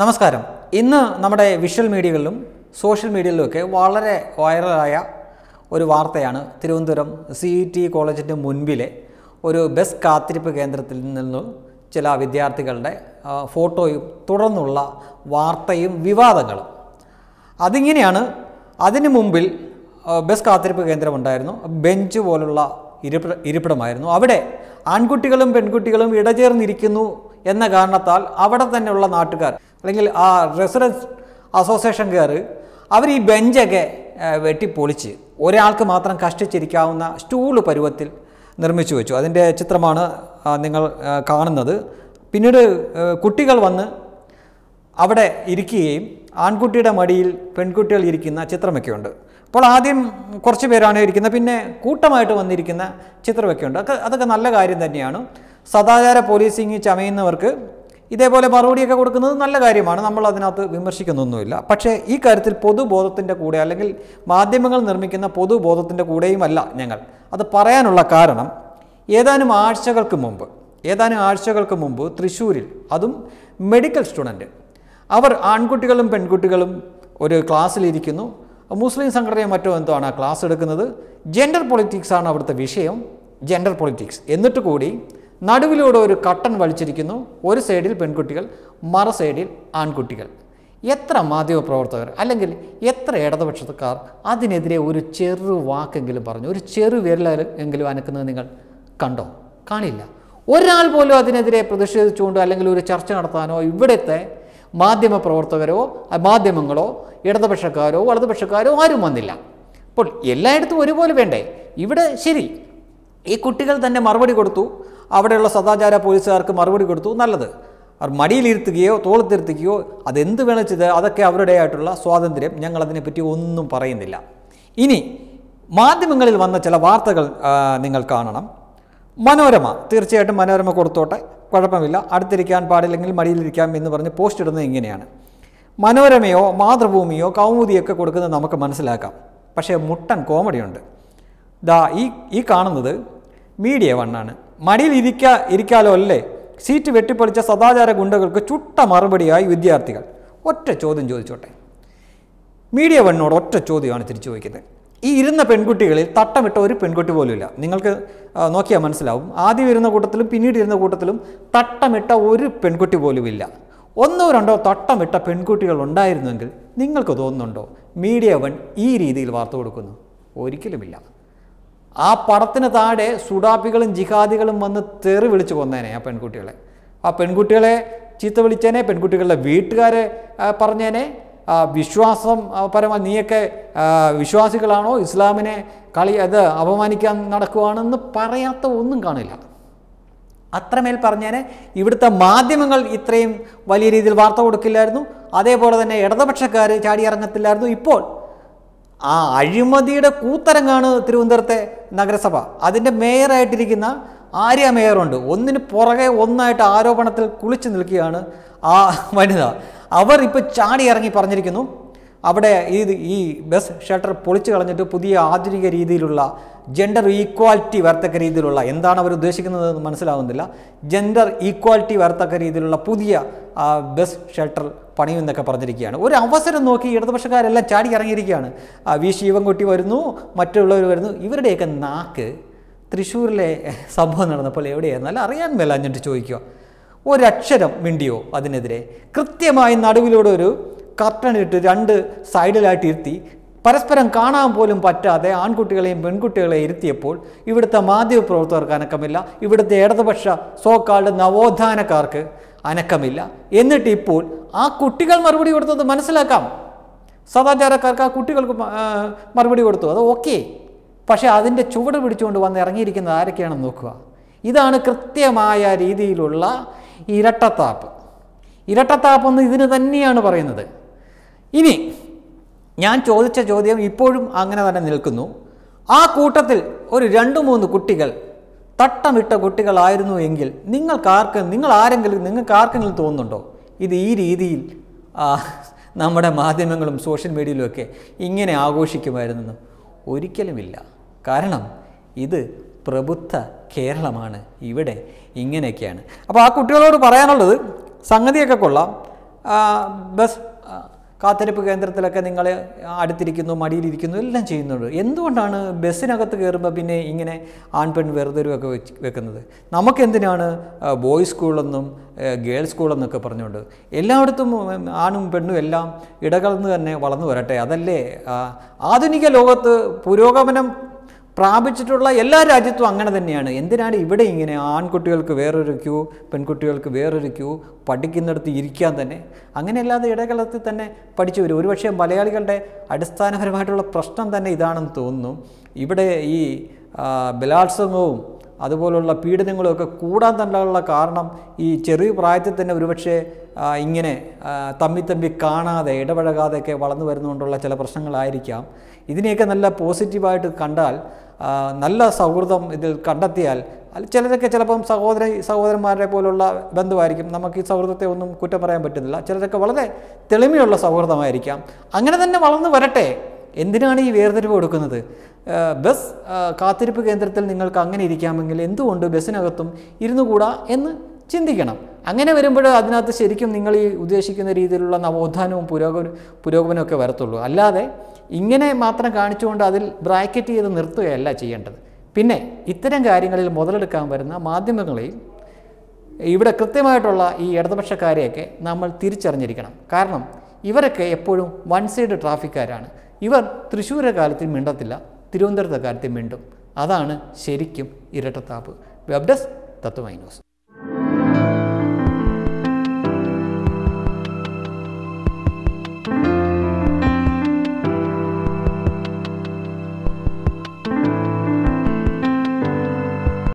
നമസ്കാരം ഇന്ന് നമ്മുടെ വിഷ്വൽ മീഡിയകളിലും സോഷ്യൽ മീഡിയകളിലുമൊക്കെ വളരെ വൈറലായ ഒരു വാർത്തയാണ് തിരുവനന്തപുരം സി ഇ ടി കോളേജിൻ്റെ മുൻപിലെ ഒരു ബസ് കാത്തിരിപ്പ് കേന്ദ്രത്തിൽ നിന്നും ചില വിദ്യാർത്ഥികളുടെ ഫോട്ടോയും തുടർന്നുള്ള വാർത്തയും വിവാദങ്ങളും അതിങ്ങനെയാണ് അതിനു മുമ്പിൽ ബസ് കാത്തിരിപ്പ് കേന്ദ്രമുണ്ടായിരുന്നു ബെഞ്ച് പോലുള്ള ഇരിപ്പിട ഇരിപ്പിടമായിരുന്നു അവിടെ ആൺകുട്ടികളും പെൺകുട്ടികളും ഇടചേർന്നിരിക്കുന്നു എന്ന കാരണത്താൽ അവിടെ തന്നെയുള്ള നാട്ടുകാർ അല്ലെങ്കിൽ ആ റെസിഡൻസ് അസോസിയേഷൻകാർ അവർ ഈ ബെഞ്ചൊക്കെ വെട്ടിപ്പൊളിച്ച് ഒരാൾക്ക് മാത്രം കഷ്ടിച്ചിരിക്കാവുന്ന സ്റ്റൂള് പരുവത്തിൽ നിർമ്മിച്ചു വെച്ചു അതിൻ്റെ ചിത്രമാണ് നിങ്ങൾ കാണുന്നത് പിന്നീട് കുട്ടികൾ വന്ന് അവിടെ ഇരിക്കുകയും ആൺകുട്ടിയുടെ മടിയിൽ പെൺകുട്ടികൾ ഇരിക്കുന്ന ചിത്രമൊക്കെയുണ്ട് അപ്പോൾ ആദ്യം കുറച്ച് പേരാണ് ഇരിക്കുന്നത് പിന്നെ കൂട്ടമായിട്ട് വന്നിരിക്കുന്ന ചിത്രമൊക്കെയുണ്ട് അതൊക്കെ അതൊക്കെ നല്ല കാര്യം തന്നെയാണ് സദാചാര പോലീസിങ് ചമയുന്നവർക്ക് ഇതേപോലെ മറുപടിയൊക്കെ കൊടുക്കുന്നത് നല്ല കാര്യമാണ് നമ്മൾ അതിനകത്ത് വിമർശിക്കുന്നൊന്നുമില്ല പക്ഷേ ഈ കാര്യത്തിൽ പൊതുബോധത്തിൻ്റെ കൂടെ അല്ലെങ്കിൽ മാധ്യമങ്ങൾ നിർമ്മിക്കുന്ന പൊതുബോധത്തിൻ്റെ കൂടെയുമല്ല ഞങ്ങൾ അത് പറയാനുള്ള കാരണം ഏതാനും ആഴ്ചകൾക്ക് മുമ്പ് ഏതാനും ആഴ്ചകൾക്ക് മുമ്പ് തൃശ്ശൂരിൽ അതും മെഡിക്കൽ സ്റ്റുഡൻറ്റ് അവർ ആൺകുട്ടികളും പെൺകുട്ടികളും ഒരു ക്ലാസ്സിലിരിക്കുന്നു മുസ്ലിം സംഘടനയും മറ്റോ എന്തോ ആണ് ആ ക്ലാസ് എടുക്കുന്നത് ജെൻഡർ പൊളിറ്റിക്സാണ് അവിടുത്തെ വിഷയം ജെൻഡർ പൊളിറ്റിക്സ് എന്നിട്ട് കൂടി നടുവിലൂടെ ഒരു കട്ടൺ വലിച്ചിരിക്കുന്നു ഒരു സൈഡിൽ പെൺകുട്ടികൾ മറ സൈഡിൽ ആൺകുട്ടികൾ എത്ര മാധ്യമപ്രവർത്തകർ അല്ലെങ്കിൽ എത്ര ഇടതുപക്ഷക്കാർ അതിനെതിരെ ഒരു ചെറു വാക്കെങ്കിലും പറഞ്ഞു ഒരു ചെറു വിരൽ എങ്കിലും അനക്കുന്നത് നിങ്ങൾ കണ്ടോ കാണില്ല ഒരാൾ പോലും അതിനെതിരെ പ്രതിഷേധിച്ചുകൊണ്ടോ അല്ലെങ്കിൽ ഒരു ചർച്ച നടത്താനോ ഇവിടുത്തെ മാധ്യമപ്രവർത്തകരോ മാധ്യമങ്ങളോ ഇടതുപക്ഷക്കാരോ വലതുപക്ഷക്കാരോ ആരും വന്നില്ല അപ്പോൾ എല്ലായിടത്തും ഒരുപോലെ വേണ്ടേ ഇവിടെ ശരി ഈ കുട്ടികൾ തന്നെ മറുപടി കൊടുത്തു അവിടെയുള്ള സദാചാര പോലീസുകാർക്ക് മറുപടി കൊടുത്തു നല്ലത് അവർ മടിയിലിരുത്തുകയോ തോളത്തിരുത്തുകയോ അതെന്ത് വേണം ചെയ്ത് അതൊക്കെ ആയിട്ടുള്ള സ്വാതന്ത്ര്യം ഞങ്ങൾ അതിനെപ്പറ്റി ഒന്നും പറയുന്നില്ല ഇനി മാധ്യമങ്ങളിൽ വന്ന ചില വാർത്തകൾ നിങ്ങൾ കാണണം മനോരമ തീർച്ചയായിട്ടും മനോരമ കൊടുത്തോട്ടെ കുഴപ്പമില്ല അടുത്തിരിക്കാൻ പാടില്ലെങ്കിൽ മടിയിലിരിക്കാം എന്ന് പറഞ്ഞ് പോസ്റ്റ് ഇടുന്നത് ഇങ്ങനെയാണ് മനോരമയോ മാതൃഭൂമിയോ കൗമുദിയൊക്കെ കൊടുക്കുന്നത് നമുക്ക് മനസ്സിലാക്കാം പക്ഷേ മുട്ടൻ കോമഡിയുണ്ട് ദാ ഈ ഈ കാണുന്നത് മീഡിയ വണ്ണാണ് മടിയിൽ ഇരിക്കാ ഇരിക്കാലോ അല്ലേ സീറ്റ് വെട്ടിപ്പൊളിച്ച സദാചാര ഗുണ്ടകൾക്ക് ചുട്ട മറുപടിയായി വിദ്യാർത്ഥികൾ ഒറ്റ ചോദ്യം ചോദിച്ചോട്ടെ മീഡിയ വണ്ണോട് ഒറ്റ ചോദ്യമാണ് തിരിച്ചു ചോദിക്കുന്നത് ഈ ഇരുന്ന പെൺകുട്ടികളിൽ തട്ടമിട്ട ഒരു പെൺകുട്ടി പോലുമില്ല നിങ്ങൾക്ക് നോക്കിയാൽ മനസ്സിലാവും ആദ്യം ഇരുന്ന കൂട്ടത്തിലും പിന്നീട് ഇരുന്ന കൂട്ടത്തിലും തട്ടമിട്ട ഒരു പെൺകുട്ടി പോലുമില്ല ഒന്നോ രണ്ടോ തട്ടമിട്ട പെൺകുട്ടികൾ ഉണ്ടായിരുന്നെങ്കിൽ നിങ്ങൾക്ക് തോന്നുന്നുണ്ടോ മീഡിയ വൺ ഈ രീതിയിൽ വാർത്ത കൊടുക്കുന്നു ഒരിക്കലുമില്ല ആ പടത്തിന് താഴെ സുഡാപ്പികളും ജിഹാദികളും വന്ന് തെറി വിളിച്ച് കൊന്നേനെ ആ പെൺകുട്ടികളെ ആ പെൺകുട്ടികളെ ചീത്ത വിളിച്ചേനെ പെൺകുട്ടികളുടെ വീട്ടുകാരെ പറഞ്ഞേനെ വിശ്വാസം പരമ നീയൊക്കെ വിശ്വാസികളാണോ ഇസ്ലാമിനെ കളി അത് അപമാനിക്കാൻ നടക്കുവാണെന്ന് പറയാത്ത ഒന്നും കാണില്ല അത്രമേൽ പറഞ്ഞേനെ ഇവിടുത്തെ മാധ്യമങ്ങൾ ഇത്രയും വലിയ രീതിയിൽ വാർത്ത കൊടുക്കില്ലായിരുന്നു അതേപോലെ തന്നെ ഇടതുപക്ഷക്കാർ ചാടിയിറങ്ങത്തില്ലായിരുന്നു ഇപ്പോൾ ആ അഴിമതിയുടെ കൂത്തരങ്ങാണ് തിരുവനന്തപുരത്തെ നഗരസഭ അതിൻ്റെ മേയറായിട്ടിരിക്കുന്ന ആര്യ മേയറുണ്ട് ഒന്നിന് പുറകെ ഒന്നായിട്ട് ആരോപണത്തിൽ കുളിച്ചു നിൽക്കുകയാണ് ആ വനിത അവർ ഇപ്പോൾ ചാടി ഇറങ്ങി പറഞ്ഞിരിക്കുന്നു അവിടെ ഈ ഈ ബസ് ഷട്ടർ പൊളിച്ചു കളഞ്ഞിട്ട് പുതിയ ആധുനിക രീതിയിലുള്ള ജെൻഡർ ഈക്വാലിറ്റി വരത്തക്ക രീതിയിലുള്ള എന്താണ് അവർ ഉദ്ദേശിക്കുന്നത് എന്ന് മനസ്സിലാവുന്നില്ല ജെൻഡർ ഈക്വാലിറ്റി വരത്തക്ക രീതിയിലുള്ള പുതിയ ബസ് ഷട്ടർ പണിയുമെന്നൊക്കെ പറഞ്ഞിരിക്കുകയാണ് ഒരു അവസരം നോക്കി ഇടതുപക്ഷക്കാരെല്ലാം ചാടി ഇറങ്ങിയിരിക്കുകയാണ് വി ശിവൻകുട്ടി വരുന്നു മറ്റുള്ളവർ വരുന്നു ഇവരുടെയൊക്കെ നാക്ക് തൃശ്ശൂരിലെ സംഭവം നടന്നപ്പോൾ എവിടെയായിരുന്നാലും അറിയാൻ മേലാഞ്ഞിട്ട് ചോദിക്കുക ഒരക്ഷരം മിണ്ടിയോ അതിനെതിരെ കൃത്യമായി നടുവിലൂടെ ഒരു കർട്ടൺ ഇട്ട് രണ്ട് സൈഡിലായിട്ട് ഇരുത്തി പരസ്പരം കാണാൻ പോലും പറ്റാതെ ആൺകുട്ടികളെയും പെൺകുട്ടികളെയും ഇരുത്തിയപ്പോൾ ഇവിടുത്തെ മാധ്യമപ്രവർത്തകർക്ക് അനക്കമില്ല ഇവിടുത്തെ ഇടതുപക്ഷ സോക്കാളുടെ നവോത്ഥാനക്കാർക്ക് അനക്കമില്ല എന്നിട്ട് ഇപ്പോൾ ആ കുട്ടികൾ മറുപടി കൊടുത്തത് മനസ്സിലാക്കാം സദാചാരക്കാർക്ക് ആ കുട്ടികൾക്ക് മറുപടി കൊടുത്തു അത് ഓക്കെ പക്ഷേ അതിൻ്റെ ചുവട് പിടിച്ചുകൊണ്ട് വന്ന് ഇറങ്ങിയിരിക്കുന്നത് ആരൊക്കെയാണെന്ന് നോക്കുക ഇതാണ് കൃത്യമായ രീതിയിലുള്ള ഇരട്ടത്താപ്പ് ഇരട്ടത്താപ്പ് എന്ന് ഇതിന് തന്നെയാണ് പറയുന്നത് ഇനി ഞാൻ ചോദിച്ച ചോദ്യം ഇപ്പോഴും അങ്ങനെ തന്നെ നിൽക്കുന്നു ആ കൂട്ടത്തിൽ ഒരു രണ്ട് മൂന്ന് കുട്ടികൾ തട്ടമിട്ട കുട്ടികളായിരുന്നു എങ്കിൽ നിങ്ങൾക്കാർക്ക് നിങ്ങൾ ആരെങ്കിലും നിങ്ങൾക്ക് ആർക്കെങ്കിലും തോന്നുന്നുണ്ടോ ഇത് ഈ രീതിയിൽ നമ്മുടെ മാധ്യമങ്ങളും സോഷ്യൽ മീഡിയയിലും ഒക്കെ ഇങ്ങനെ ആഘോഷിക്കുമായിരുന്നു ഒരിക്കലുമില്ല കാരണം ഇത് പ്രബുദ്ധ കേരളമാണ് ഇവിടെ ഇങ്ങനെയൊക്കെയാണ് അപ്പോൾ ആ കുട്ടികളോട് പറയാനുള്ളത് സംഗതിയൊക്കെ കൊള്ളാം ബസ് കാത്തിരിപ്പ് കേന്ദ്രത്തിലൊക്കെ നിങ്ങൾ അടുത്തിരിക്കുന്നു മടിയിലിരിക്കുന്നു എല്ലാം ചെയ്യുന്നുണ്ട് എന്തുകൊണ്ടാണ് ബസ്സിനകത്ത് കയറുമ്പോൾ പിന്നെ ഇങ്ങനെ ആൺപെൺ വേർതിരിവൊക്കെ വെച്ച് വെക്കുന്നത് നമുക്കെന്തിനാണ് ബോയ്സ് സ്കൂളെന്നും ഗേൾസ് സ്കൂളെന്നൊക്കെ പറഞ്ഞുകൊണ്ട് എല്ലായിടത്തും ആണും പെണ്ണും എല്ലാം ഇടകളെന്ന് തന്നെ വളർന്നു വരട്ടെ അതല്ലേ ആധുനിക ലോകത്ത് പുരോഗമനം പ്രാപിച്ചിട്ടുള്ള എല്ലാ രാജ്യത്തും അങ്ങനെ തന്നെയാണ് എന്തിനാണ് ഇവിടെ ഇങ്ങനെ ആൺകുട്ടികൾക്ക് വേറൊരു ക്യൂ പെൺകുട്ടികൾക്ക് വേറൊരു ക്യൂ പഠിക്കുന്നിടത്ത് ഇരിക്കാൻ തന്നെ അങ്ങനെയല്ലാതെ ഇടകളത്തിൽ തന്നെ പഠിച്ചു വരും ഒരുപക്ഷെ മലയാളികളുടെ അടിസ്ഥാനപരമായിട്ടുള്ള പ്രശ്നം തന്നെ ഇതാണെന്ന് തോന്നുന്നു ഇവിടെ ഈ ബലാത്സംഗവും അതുപോലുള്ള പീഡനങ്ങളൊക്കെ കൂടാൻ തന്നെയുള്ള കാരണം ഈ ചെറിയ പ്രായത്തിൽ തന്നെ ഒരുപക്ഷെ ഇങ്ങനെ തമ്മി തമ്മി കാണാതെ ഇടപഴകാതെയൊക്കെ വളർന്നു വരുന്നുകൊണ്ടുള്ള ചില പ്രശ്നങ്ങളായിരിക്കാം ഇതിനെയൊക്കെ നല്ല പോസിറ്റീവായിട്ട് കണ്ടാൽ നല്ല സൗഹൃദം ഇതിൽ കണ്ടെത്തിയാൽ ചിലരൊക്കെ ചിലപ്പം സഹോദര സഹോദരന്മാരെ പോലുള്ള ബന്ധമായിരിക്കും നമുക്ക് ഈ സൗഹൃദത്തെ ഒന്നും കുറ്റം പറയാൻ പറ്റുന്നില്ല ചിലരൊക്കെ വളരെ തെളിമയുള്ള സൗഹൃദമായിരിക്കാം അങ്ങനെ തന്നെ വളർന്നു വരട്ടെ എന്തിനാണ് ഈ വേർതിരിവ് കൊടുക്കുന്നത് ബസ് കാത്തിരിപ്പ് കേന്ദ്രത്തിൽ നിങ്ങൾക്ക് അങ്ങനെ ഇരിക്കാമെങ്കിൽ എന്തുകൊണ്ട് ബസ്സിനകത്തും കൂടാ എന്ന് ചിന്തിക്കണം അങ്ങനെ വരുമ്പോൾ അതിനകത്ത് ശരിക്കും നിങ്ങൾ ഈ ഉദ്ദേശിക്കുന്ന രീതിയിലുള്ള നവോത്ഥാനവും പുരോഗമന പുരോഗമനവും ഒക്കെ വരത്തുള്ളൂ അല്ലാതെ ഇങ്ങനെ മാത്രം കാണിച്ചുകൊണ്ട് അതിൽ ബ്രാക്കറ്റ് ചെയ്ത് നിർത്തുകയല്ല ചെയ്യേണ്ടത് പിന്നെ ഇത്തരം കാര്യങ്ങളിൽ മുതലെടുക്കാൻ വരുന്ന മാധ്യമങ്ങളെയും ഇവിടെ കൃത്യമായിട്ടുള്ള ഈ ഇടതുപക്ഷക്കാരെയൊക്കെ നമ്മൾ തിരിച്ചറിഞ്ഞിരിക്കണം കാരണം ഇവരൊക്കെ എപ്പോഴും വൺ സൈഡ് ട്രാഫിക്കാരാണ് ഇവർ തൃശ്ശൂര കാലത്തിൽ മിണ്ടത്തില്ല തിരുവനന്തപുരത്തെ കാലത്തിൽ മിണ്ടും അതാണ് ശരിക്കും ഇരട്ടത്താപ്പ് വെബ്ഡസ് തത്വമൈനോസ്